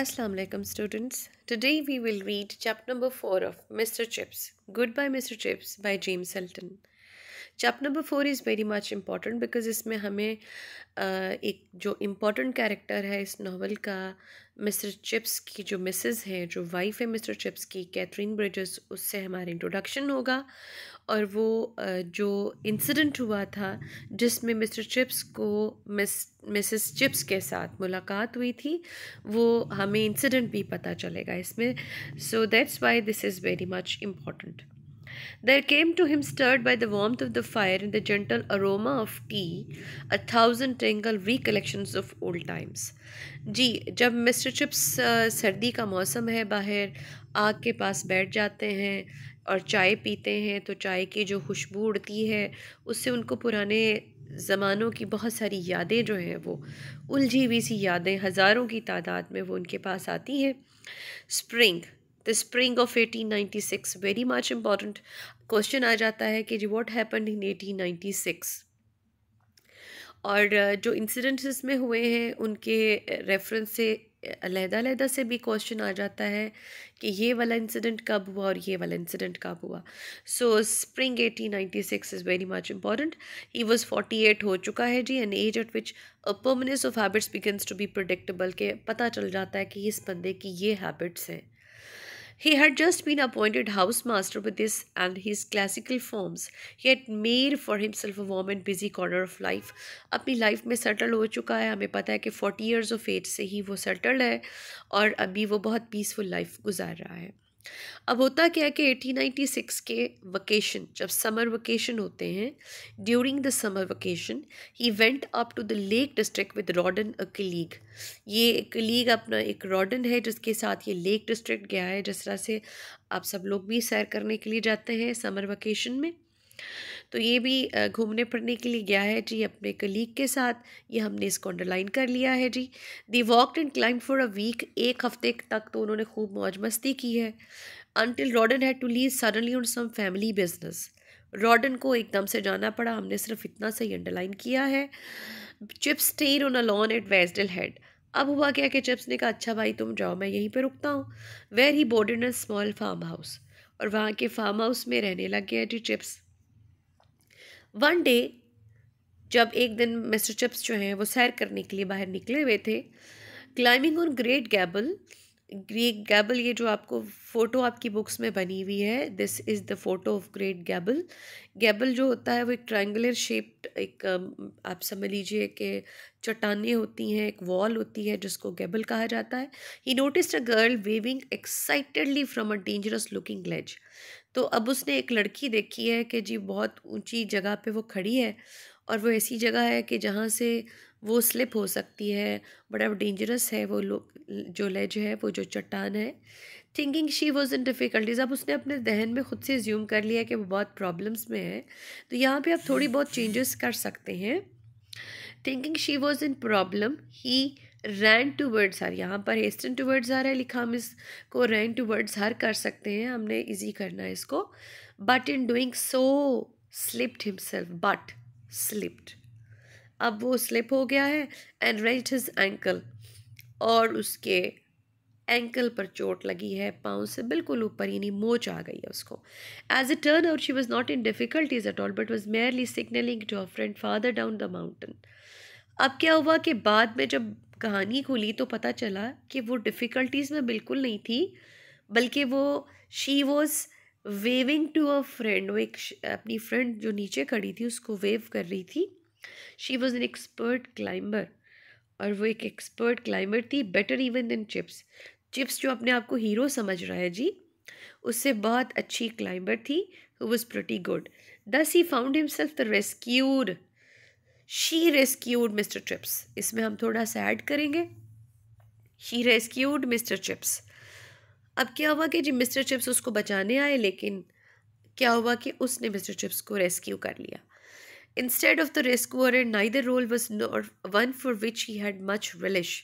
Assalamu alaikum students. Today we will read chapter number 4 of Mr. Chips, Goodbye Mr. Chips by James Elton. Chapter number four is very much important because इसमें हमें एक जो important character है इस novel का mister Chips की जो Mrs हैं जो वाइफ है मिस्टर चिप्स की कैथरीन ब्रिजस उससे हमारा इंट्रोडक्शन होगा और वो जो इंसिडेंट हुआ था जिसमें मिस्टर चिप्स को मिस मिसेस चिप्स के साथ मुलाकात हुई थी वो हमें इंसिडेंट भी पता चलेगा इसमें so that's why this is very much important There came to him, stirred by the warmth of the fire and the gentle aroma of tea, a thousand tingle recollections of old times. जी जब Mr chips सर्दी का मौसम है बाहर आग के पास बैठ जाते हैं और चाय पीते हैं तो चाय की जो खुशबू उड़ती है उससे उनको पुराने ज़मानों की बहुत सारी यादें जो हैं वो उलझी हुई सी यादें हज़ारों की तादाद में वो उनके पास आती हैं spring the spring of eighteen ninety six very much important question आ जाता है कि जी what happen in eighteen six और जो इंसिडेंट्स इसमें हुए हैं उनके रेफरेंस से अलहदा अलहदा से भी क्वेश्चन आ जाता है कि ये वाला इंसिडेंट कब हुआ और ये वाला इंसिडेंट कब हुआ so spring eighteen six is very much important he was forty eight हो चुका है जी an age at which permanence of habits begins to be predictable के पता चल जाता है कि इस बंदे की ये हैबिट्स हैं He had just been appointed housemaster with this and his classical forms. He had made for himself a warm and busy corner of life. अपनी life में settled हो चुका है हमें पता है कि forty years of एज से ही वो settled है और अभी वो बहुत peaceful life गुजार रहा है अब होता क्या है कि एटीन नाइन्टी सिक्स के वकेशन जब समर वकेशन होते हैं during the summer vacation he went up to the lake district with Rowden a colleague ये कलीग अपना एक रॉडन है जिसके साथ ये लेक डिस्ट्रिक्ट गया है जिस तरह से आप सब लोग भी सैर करने के लिए जाते हैं समर वकेशन में तो ये भी घूमने फिरने के लिए गया है जी अपने कलीग के साथ ये हमने इसको अंडरलाइन कर लिया है जी they walked and climb for a week एक हफ्ते तक तो उन्होंने खूब मौज मस्ती की है until Rowden had to leave suddenly on some family business Rowden को एकदम से जाना पड़ा हमने सिर्फ इतना सही अंडरलाइन किया है चिप्स टेन on alone at Wasdale Head अब हुआ क्या कि चिप्स ने कहा अच्छा भाई तुम जाओ मैं यहीं पे रुकता हूँ where he board in a small farm house और वहाँ के फार्म हाउस में रहने लग गया जी चिप्स वन डे जब एक दिन मिस्टर चिप्स जो हैं वो सैर करने के लिए बाहर निकले हुए थे climbing on Great Gable Great Gable ये जो आपको फ़ोटो आपकी बुक्स में बनी हुई है this is the photo of Great Gable gable जो होता है वो एक ट्रायंगुलर शेप्ड एक um, आप समझ लीजिए कि चट्टाने होती हैं एक वॉल होती है जिसको गैबल कहा जाता है he notice a girl waving excitedly from a dangerous looking ledge तो अब उसने एक लड़की देखी है कि जी बहुत ऊंची जगह पे वो खड़ी है और वो ऐसी जगह है कि जहाँ से वो स्लिप हो सकती है बड़ा डेंजरस है वो जो लेज है वो जो चट्टान है thinking she was in difficulties अब उसने अपने जहन में ख़ुद से ज्यूम कर लिया कि वो बहुत प्रॉब्लम्स में है तो यहाँ पे आप थोड़ी बहुत चेंजेस कर सकते हैं thinking she was in problem he ran towards her यहाँ पर हेस्टन टू वर्ड्स हर है लिखा हम इसको रैन टू वर्ड्स हर कर सकते हैं हमने इजी करना है इसको but in doing so slipped himself but slipped अब वो स्लिप हो गया है एंड रेंट हिज एंकल और उसके एंकल पर चोट लगी है पाँव से बिल्कुल ऊपर यानी मोच आ गई है उसको as a turn out she was not in difficulties at all but was merely signalling to her friend father down the mountain अब क्या हुआ कि बाद में जब कहानी खोली तो पता चला कि वो डिफ़िकल्टीज़ में बिल्कुल नहीं थी बल्कि वो she was waving to a friend वो एक अपनी फ्रेंड जो नीचे खड़ी थी उसको वेव कर रही थी she was an expert climber और वो एक एक्सपर्ट क्लाइंबर थी better even than Chips Chips जो अपने आप को हीरो समझ रहा है जी उससे बहुत अच्छी क्लाइंबर थी who was pretty good thus he found himself the rescued she rescued Mr Chips इसमें हम थोड़ा सा ऐड करेंगे शी रेस्क्यूड मिस्टर चिप्स अब क्या हुआ कि जी मिस्टर चिप्स उसको बचाने आए लेकिन क्या हुआ कि उसने मिस्टर चिप्स को रेस्क्यू कर लिया instead of the rescuer neither role was not one for which he had much relish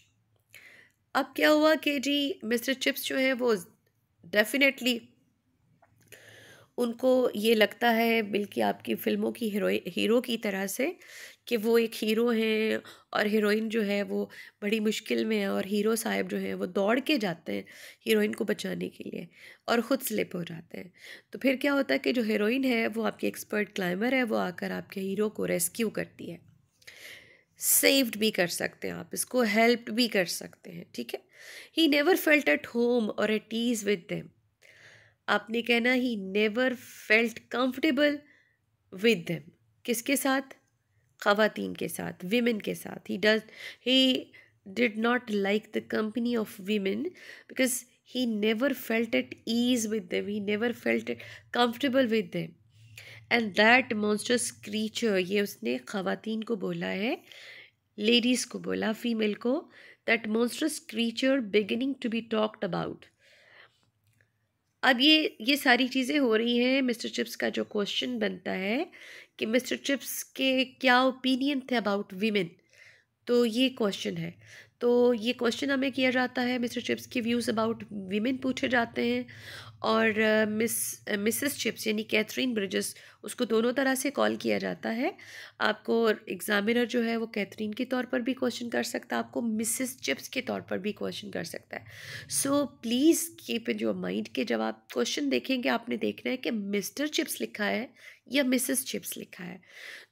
अब क्या हुआ कि जी मिस्टर चिप्स जो है वो डेफिनेटली उनको ये लगता है बल्कि आपकी फ़िल्मों की हीरो हीरो की तरह से कि वो एक हीरो हैं और हीरोइन जो है वो बड़ी मुश्किल में है और हीरो साहब जो हैं वो दौड़ के जाते हैं हीरोइन को बचाने के लिए और ख़ुद स्लिप हो जाते हैं तो फिर क्या होता है कि जो हीरोइन है वो आपकी एक्सपर्ट क्लाइंबर है वो आकर आपके हीरो को रेस्क्यू करती है सेव्ड भी कर सकते हैं आप इसको हेल्प भी कर सकते हैं ठीक है he never felt at home और एट ईज विद दैम आपने कहना he never felt comfortable with them किसके साथ ख़वातीन के साथ वीमेन के साथ he does he did not like the company of women because he never felt at ease with them he never felt at comfortable with them and that monsters creature ये उसने ख़वातीन को बोला है लेडीज़ को बोला फीमेल को that monsters creature beginning to be talked about अब ये ये सारी चीज़ें हो रही हैं मिस्टर चिप्स का जो क्वेश्चन बनता है कि मिस्टर चिप्स के क्या ओपिनियन थे अबाउट वीमेन तो ये क्वेश्चन है तो ये क्वेश्चन हमें किया जाता है मिस्टर चिप्स के व्यूज़ अबाउट वीमेन पूछे जाते हैं और मिस मिसेस चिप्स यानी कैथरीन ब्रिजेस उसको दोनों तरह से कॉल किया जाता है आपको एग्ज़ामिनर जो है वो कैथरीन के तौर पर भी क्वेश्चन कर सकता है आपको मिसेस चिप्स के तौर पर भी क्वेश्चन कर सकता है so please keep in your mind के जब आप क्वेश्चन देखेंगे आपने देखना है कि मिस्टर चिप्स लिखा है या मिसेस चिप्स लिखा है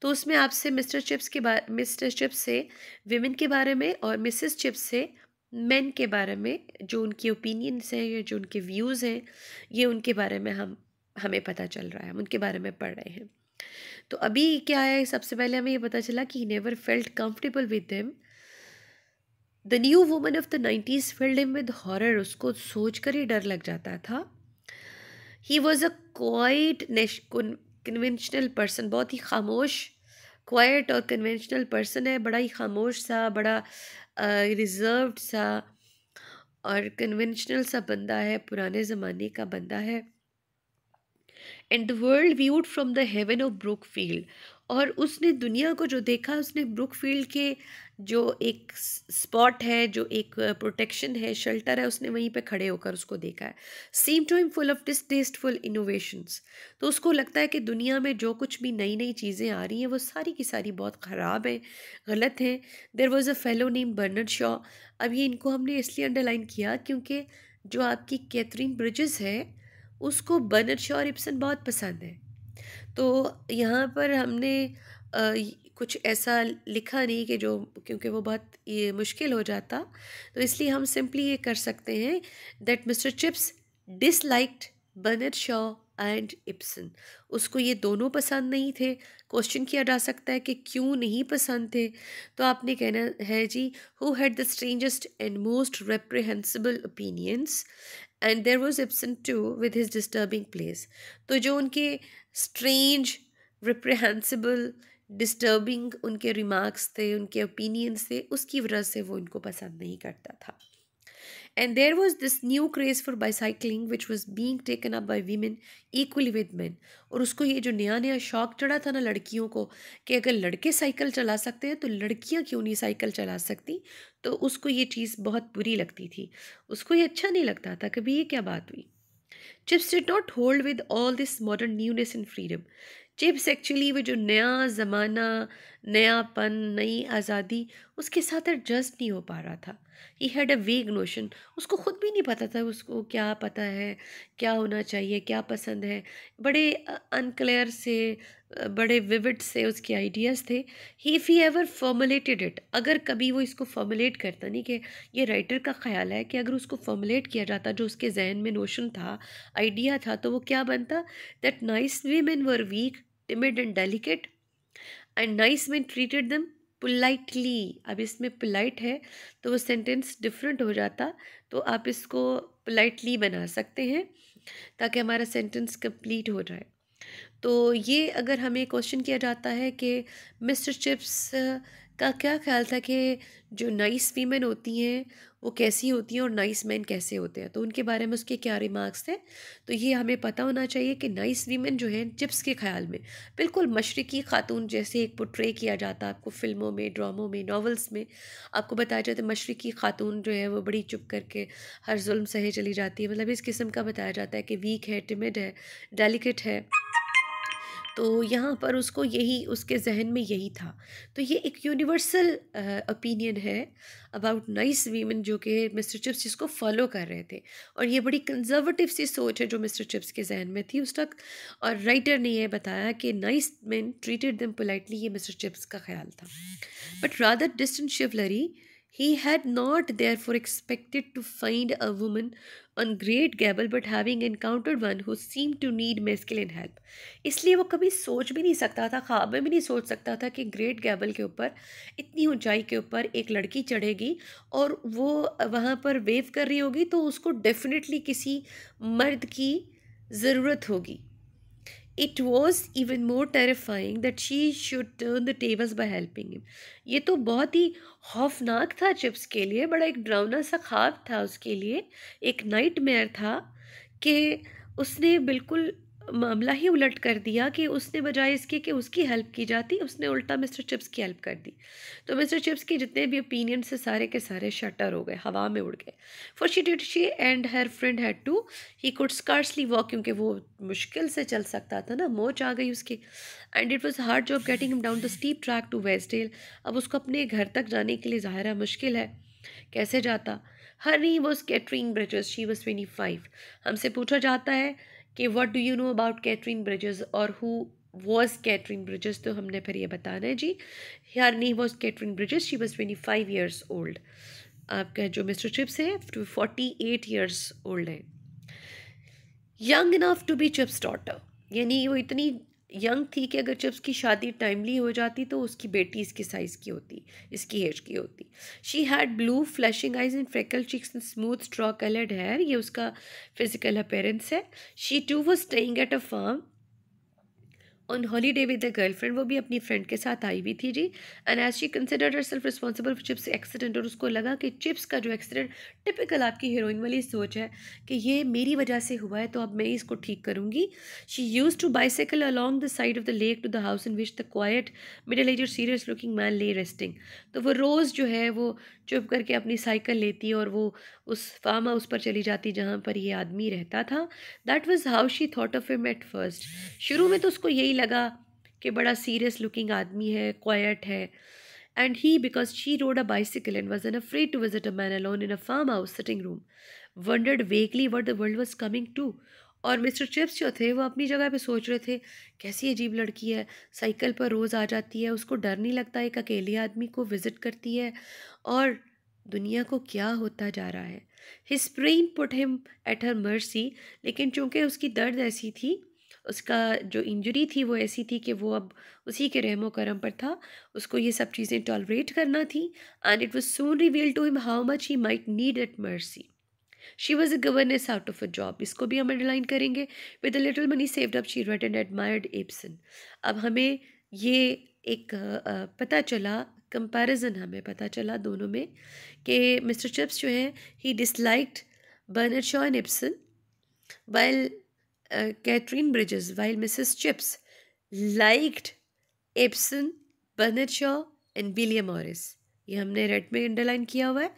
तो उसमें आपसे मिस्टर चिप्स के बारे मिस्टर चिप्स से विमेन के बारे में और मिसेस चिप्स से मैन के बारे में जो उनकी ओपिनियंस हैं या जो उनके व्यूज़ हैं ये उनके बारे में हम हमें पता चल रहा है हम उनके बारे में पढ़ रहे हैं तो अभी क्या है सबसे पहले हमें ये पता चला कि he never felt comfortable with him the new woman of the nineties filled him with horror उसको सोच कर ही डर लग जाता था he was a quite conventional person बहुत ही खामोश क्वाइट और कन्वेंशनल पर्सन है बड़ा ही खामोश सा बड़ा रिज़र्व सा और कन्वेंशनल सा बंदा है पुराने ज़माने का बंदा है and the world viewed from the haven of Brookfield और उसने दुनिया को जो देखा उसने ब्रुक फील्ड के जो एक स्पॉट है जो एक प्रोटेक्शन है शेल्टर है उसने वहीं पे खड़े होकर उसको देखा है seem to him full of distasteful innovations तो उसको लगता है कि दुनिया में जो कुछ भी नई नई चीज़ें आ रही हैं वो सारी की सारी बहुत ख़राब हैं गलत हैं there was a fellow name Bernard Shaw अब ये इनको हमने इसलिए अंडरलाइन किया क्योंकि जो आपकी कैथरीन ब्रिजेस है उसको बर्नर्ड शॉ और इप्सन बहुत पसंद है तो यहाँ पर हमने आ, कुछ ऐसा लिखा नहीं कि जो क्योंकि वो बहुत ये मुश्किल हो जाता तो इसलिए हम सिंपली ये कर सकते हैं that Mr Chips disliked Bernard Shaw and Ibsen उसको ये दोनों पसंद नहीं थे क्वेश्चन किया जा सकता है कि क्यों नहीं पसंद थे तो आपने कहना है जी who had the strangest and most reprehensible opinions and there was absent to with his disturbing place तो जो उनके स्ट्रेंज रिप्रहेंसिबल डिस्टर्बिंग उनके रिमार्क्स थे उनके ओपिनियंस थे उसकी वजह से वो उनको पसंद नहीं करता था And there was this new craze for bicycling which was being taken up by women equally with men. और उसको ये जो नया नया शौक चढ़ा था ना लड़कियों को कि अगर लड़के साइकिल चला सकते हैं तो लड़कियां क्यों नहीं साइकिल चला सकती तो उसको ये चीज़ बहुत बुरी लगती थी उसको ये अच्छा नहीं लगता था कभी ये क्या बात हुई Chips did not hold with all this modern newness in freedom Chips actually वो जो नया ज़माना नयापन नई आज़ादी उसके साथ एडजस्ट नहीं हो पा रहा था ही हैड अ वेग नोशन उसको ख़ुद भी नहीं पता था उसको क्या पता है क्या होना चाहिए क्या पसंद है बड़े अनकलेयर से बड़े विविड से उसके आइडियाज़ थे ही if he ever formulated it अगर कभी वो इसको फॉर्मुलेट करता नहीं कि ये राइटर का ख्याल है कि अगर उसको फॉर्मुलेट किया जाता जो उसके जहन में नोशन था आइडिया था तो वो क्या बनता that nice women were weak timid and delicate and nice man treated them politely अब इसमें पोलाइट है तो वो सेंटेंस डिफरेंट हो जाता तो आप इसको पोलाइटली बना सकते हैं ताकि हमारा सेंटेंस कंप्लीट हो जाए तो ये अगर हमें क्वेश्चन किया जाता है कि मिस्टर चिप्स का क्या ख्याल था कि जो नाइस वीमेन होती हैं वो कैसी होती हैं और नाइस मैन कैसे होते हैं तो उनके बारे में उसके क्या रिमार्क्स थे तो ये हमें पता होना चाहिए कि नाइस वीमेन जो हैं चिप्स के ख्याल में बिल्कुल मशरक़ी ख़ातून जैसे एक पोट्रे किया जाता है आपको फ़िल्मों में ड्रामों में नावल्स में आपको बताया जाता है मशरक़ी ख़ातून जो है वो बड़ी चुप करके हर जुल्म सहे चली जाती है मतलब इस किस्म का बताया जाता है कि वीक है टिमिड है डेलिकेट है तो यहाँ पर उसको यही उसके जहन में यही था तो ये एक यूनिवर्सल ओपिनियन है अबाउट नाइस वीमेन जो कि मिस्टर चिप्स जिसको फॉलो कर रहे थे और ये बड़ी कंजर्वेटिव सी सोच है जो मिस्टर चिप्स के जहन में थी उस तक और राइटर ने यह बताया कि nice man treated them politely ये मिस्टर चिप्स का ख्याल था but rather distant chivalry He had not therefore expected to find a woman on Great Gable but having encountered one who seemed to need masculine help. इसलिए वो कभी सोच भी नहीं सकता था ख्वाब में भी नहीं सोच सकता था कि ग्रेट गैबल के ऊपर इतनी ऊंचाई के ऊपर एक लड़की चढ़ेगी और वो वहाँ पर वेव कर रही होगी तो उसको डेफिनेटली किसी मर्द की ज़रूरत होगी it was even more terrifying that she should turn the tables by helping him ये तो बहुत ही खौफनाक था चिप्स के लिए बड़ा एक ड्राउना सा ख्वाब था उसके लिए एक नाइट मेयर था कि उसने बिल्कुल मामला ही उलट कर दिया कि उसने बजाय इसके कि उसकी हेल्प की जाती उसने उल्टा मिस्टर चिप्स की हेल्प कर दी तो मिस्टर चिप्स के जितने भी ओपिनियन से सारे के सारे शटर हो गए हवा में उड़ गए for she did she and her friend had to he could scarcely walk क्योंकि वो मुश्किल से चल सकता था ना मोच आ गई उसकी and it was hard job getting him down the steep track to west अब उसको अपने घर तक जाने के लिए ज़ाहिर मुश्किल है कैसे जाता हर नहीं वो स्केटरिंग Bridges she was twenty five हमसे पूछा जाता है कि what do you know about Katherine Bridges और हु वॉज कैटरीन ब्रिजेस तो हमने फिर ये बताना है जी नी was Katherine Bridges she was twenty five years old आपका जो मिस्टर चिप्स है फोर्टी एट ईयर्स ओल्ड है young enough to be Chips daughter यानी वो इतनी यंग थी कि अगर जब उसकी शादी टाइमली हो जाती तो उसकी बेटी इसके साइज़ की होती इसकी एज की होती she had blue flashing eyes and freckle cheeks and smooth straw coloured hair ये उसका फिजिकल अपेरेंस है she too was staying at a farm on holiday with a girlfriend वो भी अपनी फ्रेंड के साथ आई हुई थी जी and as she consider self responsible for Chips accident और उसको लगा कि चिप्स का जो एक्सीडेंट टिपिकल आपकी हीरोइन वाली सोच है कि ये मेरी वजह से हुआ है तो अब मैं इसको ठीक करूँगी she use to bicycle along the side of the lake to the house in which the quiet middle age serious looking man lay resting तो वो रोज़ जो है वो चुप करके अपनी साइकिल लेती और वो उस फार्म हाउस पर चली जाती जहाँ पर ये आदमी रहता था that was how she thought of him at first शुरू में तो उसको यही लगा कि बड़ा सीरियस लुकिंग आदमी है क्वाइट है and he because she rode a bicycle and was unafraid to visit a man alone in a farm house sitting room wondered vaguely what the world was coming to और mister Chips जो थे वो अपनी जगह पे सोच रहे थे कैसी अजीब लड़की है साइकिल पर रोज़ आ जाती है उसको डर नहीं लगता एक अकेले आदमी को विज़िट करती है और दुनिया को क्या होता जा रहा है हिस प्रेम put him at her mercy लेकिन चूँकि उसकी दर्द ऐसी थी उसका जो इंजरी थी वो ऐसी थी कि वो अब उसी के रहमो करम पर था उसको ये सब चीज़ें टॉलरेट करना थी and it was soon revealed to him how much he might need at mercy she was a governess out of a job इसको भी हम अंडरलाइन करेंगे with a little money saved up she read and admired Ibsen अब हमें ये एक पता चला कंपैरिजन हमें पता चला दोनों में कि मिस्टर चिप्स जो हैं he disliked Bernard Shaw and Ibsen while Katherine Bridges while Mrs Chips liked Ibsen Bernard Shaw and William Morris ये हमने रेड में अंडरलाइन किया हुआ है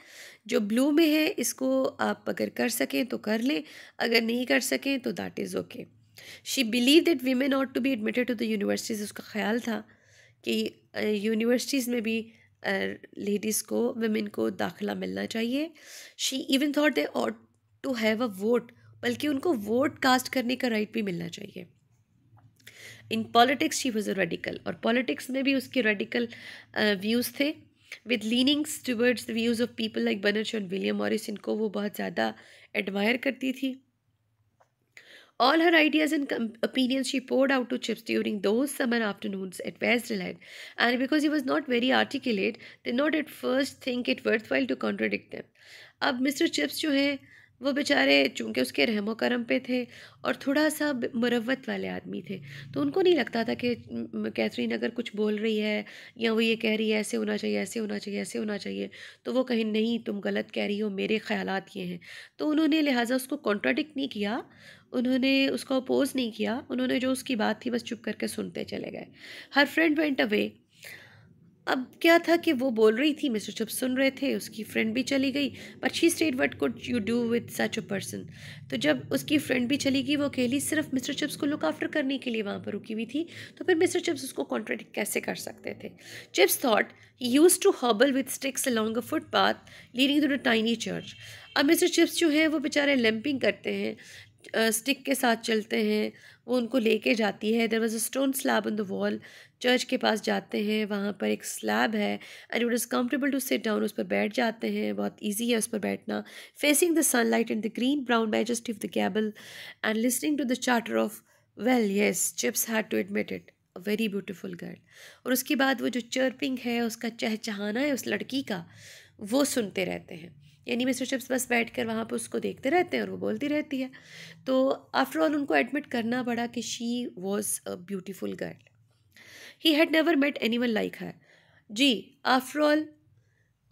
जो ब्लू में है इसको आप अगर कर सकें तो कर लें अगर नहीं कर सकें तो that is okay she believe that women ought to be admitted to the universities उसका ख्याल था कि यूनिवर्सिटीज़ में भी लेडीज़ को वमेन को दाखिला मिलना चाहिए she even thought they ought to have a vote बल्कि उनको वोट कास्ट करने का राइट भी मिलना चाहिए in politics she was a radical और पॉलिटिक्स में भी उसके रेडिकल व्यूज़ थे with leanings towards the views of people like Bernard and William Morris इनको वो बहुत ज़्यादा एडमायर करती थी all her ideas and opinions she poured out to Chips during those summer afternoon at west land and because he was not very articulate they not at first think it worthwhile to contradict अब mister Chips जो है वो बेचारे चूँकि उसके रहमो करम पे थे और थोड़ा सा मरवत वाले आदमी थे तो उनको नहीं लगता था कि कैथरीन अगर कुछ बोल रही है या वो ये कह रही है ऐसे होना चाहिए ऐसे होना चाहिए ऐसे होना चाहिए तो वो कहें नहीं तुम गलत कह रही हो मेरे ख्याल ये हैं तो उन्होंने लिहाजा उसको कॉन्ट्राडिक्ट नहीं किया उन्होंने उसको अपोज़ नहीं किया उन्होंने जो उसकी बात थी बस चुप करके सुनते चले गए हर फ्रेंड वेंट अवे अब क्या था कि वो बोल रही थी मिस्टर चुप सुन रहे थे उसकी फ्रेंड भी चली गई but she stayed what could you do with such a person तो जब उसकी फ्रेंड भी चली गई वो अकेली सिर्फ मिस्टर चिप्स को लुक आफ्टर करने के लिए वहाँ पर रुकी हुई थी तो फिर मिस्टर चिप्स उसको कॉन्ट्रेक्ट कैसे कर सकते थे Chips thought use to hobble with sticks along a footpath leading to the tiny church अब मिस्टर चिप्स जो हैं वो बेचारे लैंपिंग करते हैं स्टिक के साथ चलते हैं वो उनको लेके जाती है there was a stone slab on the wall church के पास जाते हैं वहाँ पर एक स्लैब है and it is comfortable to sit down उस पर बैठ जाते हैं बहुत ईजी है उस पर बैठना facing the sunlight and the green brown majesty of the Gable and listening to the chatter of well yes Chips had to admit it very beautiful girl और उसके बाद वो जो चर्पिंग है उसका चहचहाना है उस लड़की का वो सुनते रहते हैं यानी मिस्टर चिप्स बस बैठ कर वहाँ पर उसको देखते रहते हैं और वो बोलती रहती है तो आफ्टर ऑल उनको एडमिट करना पड़ा कि she was a beautiful girl he had never met any one like है जी आफ्टर ऑल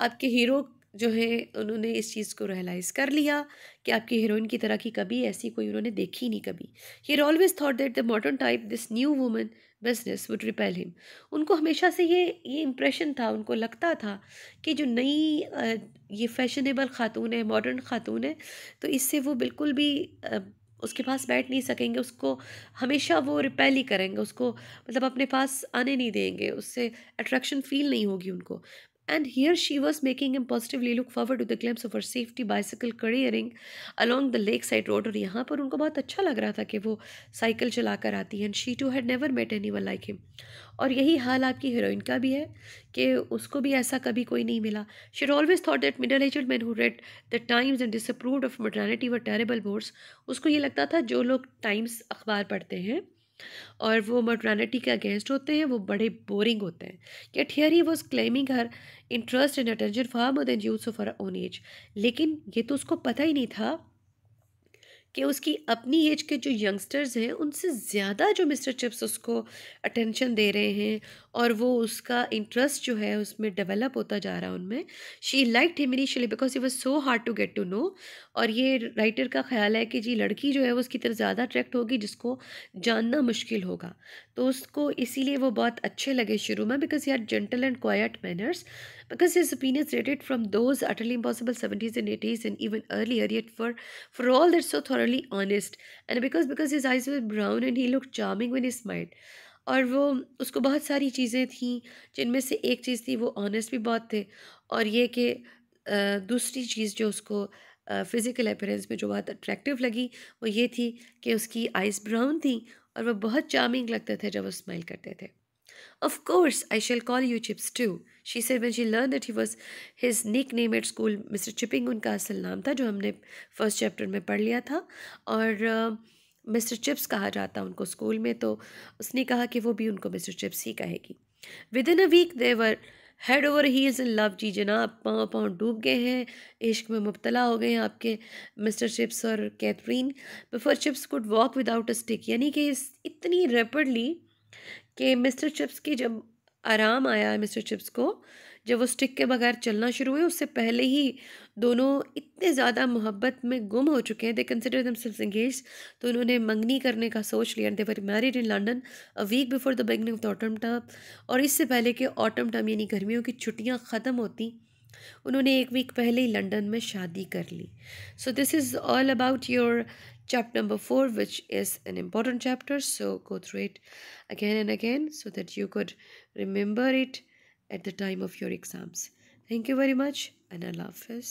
आपके हीरो जो है उन्होंने इस चीज़ को रियलाइज़ कर लिया कि आपकी हीरोइन की तरह की कभी ऐसी कोई उन्होंने देखी नहीं कभी he always thought that the modern type this new woman business would repel him उनको हमेशा से ये ये इम्प्रेशन था उनको लगता था कि जो नई ये फैशनेबल ख़ातून है मॉडर्न ख़ातून है तो इससे वो बिल्कुल भी उसके पास बैठ नहीं सकेंगे उसको हमेशा वो रिपेल ही करेंगे उसको मतलब अपने पास आने नहीं देंगे उससे अट्रैक्शन फील नहीं होगी उनको and here she was making him positively look forward to the glimpse of her safety bicycle careering along the lakeside road और यहाँ पर उनको बहुत अच्छा लग रहा था कि वो साइकिल चला कर आती है and she too had never met any one like him और यही हाल आपकी हीरोइन का भी है कि उसको भी ऐसा कभी कोई नहीं मिला she always thought that middle aged man who read the Times and disapproved of modernity were terrible bores उसको ये लगता था जो लोग टाइम्स अखबार पढ़ते हैं और वो मॉडर्निटी के अगेंस्ट होते हैं वो बड़े बोरिंग होते हैं yet here he was claiming her interest in attention far more than youths for own age लेकिन ये तो उसको पता ही नहीं था कि उसकी अपनी एज के जो यंगस्टर्स हैं उनसे ज़्यादा जो मिस्टर चिप्स उसको अटेंशन दे रहे हैं और वो उसका इंटरेस्ट जो है उसमें डेवलप होता जा रहा है उनमें she like him initially because he was so hard to get to know और ये राइटर का ख्याल है कि जी लड़की जो है वो उसकी तरफ ज़्यादा अट्रैक्ट होगी जिसको जानना मुश्किल होगा तो उसको इसीलिए वो बहुत अच्छे लगे शुरू में because he are gentle and quiet manners because his opinions dated from those utterly impossible seventies and eighties and even earlier for for all that so thoroughly honest and because because his eyes was brown and he look charming when his mind और वो उसको बहुत सारी चीज़ें थीं जिनमें से एक चीज़ थी वो ऑनेस्ट भी बहुत थे और ये कि दूसरी चीज़ जो उसको फ़िज़िकल अपेरेंस में जो बहुत अट्रैक्टिव लगी वो ये थी कि उसकी आइज़ ब्राउन थी और वह बहुत चार्मिंग लगते थे जब वो स्माइल करते थे Of course, I shall call you Chips too, she said when she learned that he was his nickname at school. Mr. Chipping उनका असल नाम था जो हमने फर्स्ट चैप्टर में पढ़ लिया था और uh, मिस्टर चिप्स कहा जाता उनको स्कूल में तो उसने कहा कि वो भी उनको मिस्टर चिप्स ही कहेगी within a week they were head over heels in love जी जनाब पाँव पाँव डूब गए हैं इश्क में मुबतला हो गए हैं आपके मिस्टर चिप्स और Katherine before Chips could walk without a stick यानी कि इतनी रेपिडली कि मिस्टर चिप्स की जब आराम आया है मिस्टर चिप्स को जब वो स्टिक के बगैर चलना शुरू हुए उससे पहले ही दोनों इतने ज़्यादा मोहब्बत में गुम हो चुके हैं they consider them selves engaged तो उन्होंने मंगनी करने का सोच लिया they were married in London a week before the beginning of the autumn term और इससे पहले कि ऑटम टर्म यानी गर्मियों की छुट्टियाँ ख़त्म होती उन्होंने एक वीक पहले ही लंडन में शादी कर ली so this is all about your chapter number four which is an important chapter so go through it again and again so that you could remember it at the time of your exams thank you very much and I love